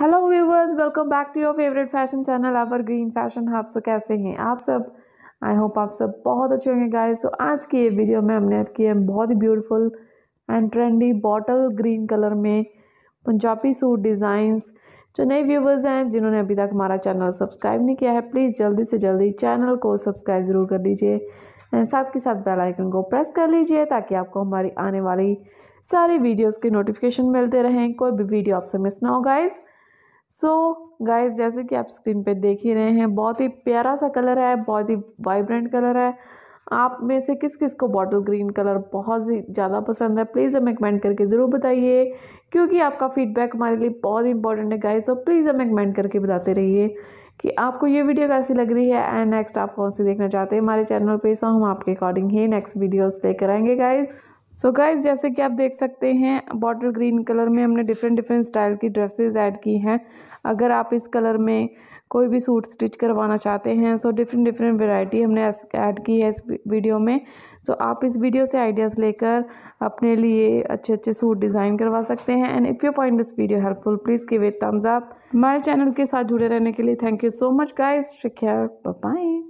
hello viewers welcome back to your favourite fashion channel our green fashion hub so कैसे हैं आप सब I hope आप सब बहुत अच्छे होंगे गाइस तो आज की ये वीडियो में हमने की है बहुत ही beautiful and trendy bottle green colour में पंजाबी सूट डिज़ाइंस जो नए व्यूवर्स हैं जिन्होंने अभी तक हमारा चैनल सब्सक्राइब नहीं किया है प्लीज़ जल्दी से जल्दी चैनल को सब्सक्राइब ज़रूर कर दीजिए एंड साथ के साथ बेल आइकन को प्रेस कर लीजिए ताकि आपको हमारी आने वाली सारी वीडियोज़ के नोटिफिकेशन मिलते रहें कोई भी वीडियो आपसे मिस ना हो गाइज़ सो so, गाइस जैसे कि आप स्क्रीन पे देख ही रहे हैं बहुत ही प्यारा सा कलर है बहुत ही वाइब्रेंट कलर है आप में से किस किस को बॉटल ग्रीन कलर बहुत ही ज़्यादा पसंद है प्लीज़ हमें कमेंट करके ज़रूर बताइए क्योंकि आपका फीडबैक हमारे लिए बहुत ही इंपॉर्टेंट है गाइस तो प्लीज़ हमें कमेंट करके बताते रहिए कि आपको ये वीडियो कैसी लग रही है एंड नेक्स्ट आप कौन सी देखना चाहते हैं हमारे चैनल पर सो हम आपके अकॉर्डिंग ही नेक्स्ट वीडियोज़ लेकर आएंगे गाइज़ सो so गाइज जैसे कि आप देख सकते हैं बॉटल ग्रीन कलर में हमने डिफरेंट डिफरेंट स्टाइल की ड्रेसेस ऐड की हैं अगर आप इस कलर में कोई भी सूट स्टिच करवाना चाहते हैं सो डिफरेंट डिफरेंट वेराइटी हमने ऐड की है इस वीडियो में सो so, आप इस वीडियो से आइडियाज़ लेकर अपने लिए अच्छे अच्छे सूट डिज़ाइन करवा सकते हैं and if you find this video helpful please give it thumbs up हमारे चैनल के साथ जुड़े रहने के लिए thank you so much guys take bye